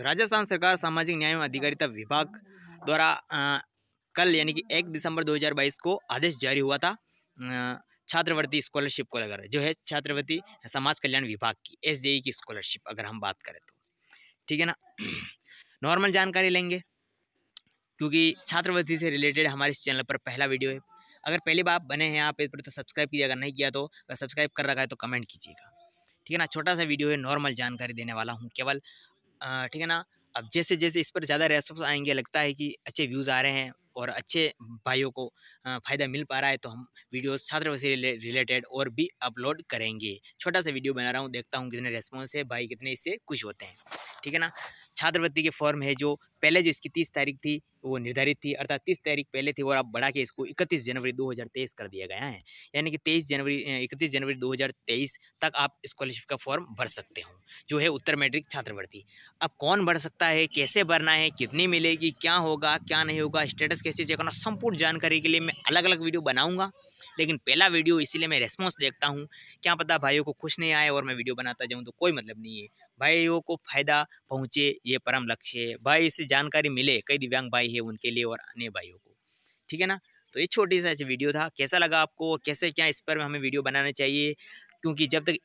राजस्थान सरकार सामाजिक न्याय एवं अधिकारिता विभाग द्वारा कल यानी कि एक दिसंबर 2022 को आदेश जारी हुआ था छात्रवृत्ति स्कॉलरशिप को लेकर जो है छात्रवृत्ति समाज कल्याण विभाग की एस की स्कॉलरशिप अगर हम बात करें तो ठीक है ना नॉर्मल जानकारी लेंगे क्योंकि छात्रवृत्ति से रिलेटेड हमारे इस चैनल पर पहला वीडियो है अगर पहली बार बने हैं आप इस पर तो सब्सक्राइब कीजिए अगर नहीं किया तो अगर सब्सक्राइब कर रखा है तो कमेंट कीजिएगा ठीक है ना छोटा सा वीडियो है नॉर्मल जानकारी देने वाला हूँ केवल ठीक है ना अब जैसे जैसे इस पर ज़्यादा रेस्पॉन्स आएंगे लगता है कि अच्छे व्यूज़ आ रहे हैं और अच्छे भाइयों को फ़ायदा मिल पा रहा है तो हम वीडियोस छात्रवृत्ति से रिलेटेड और भी अपलोड करेंगे छोटा सा वीडियो बना रहा हूँ देखता हूँ कितने रेस्पॉन्स है भाई कितने इससे खुश होते हैं ठीक है ना छात्रवृत्ति के फॉर्म है जो पहले जो इसकी तीस तारीख थी वो निर्धारित थी अर्थात तीस तारीख पहले थी और अब बढ़ा के इसको इकतीस जनवरी 2023 कर दिया गया है यानी कि तेईस जनवरी इकतीस जनवरी 2023 तक आप स्कॉलरशिप का फॉर्म भर सकते हो जो है उत्तर मैट्रिक छात्रवृत्ति अब कौन भर सकता है कैसे भरना है कितनी मिलेगी क्या होगा क्या नहीं होगा स्टेटस कैसे चेक करना संपूर्ण जानकारी के लिए मैं अलग अलग वीडियो बनाऊँगा लेकिन पहला वीडियो इसीलिए मैं रेस्पॉन्स देखता हूँ क्या पता भाइयों को खुश नहीं आए और मैं वीडियो बनाता जाऊँ तो कोई मतलब नहीं है भाइयों को फ़ायदा पहुँचे ये परम लक्ष्य है भाई इसे जानकारी मिले कई दिव्यांग भाई है उनके लिए और अन्य भाइयों को ठीक है ना तो ये छोटी सा वीडियो था कैसा लगा आपको कैसे क्या इस पर हमें वीडियो बनाना चाहिए क्योंकि जब तक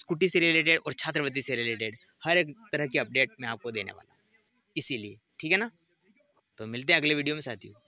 स्कूटी से रिलेटेड और छात्रवृत्ति से रिलेटेड हर एक तरह की अपडेट मैं आपको देने वाला इसीलिए ठीक है ना तो मिलते हैं अगले वीडियो में साथियों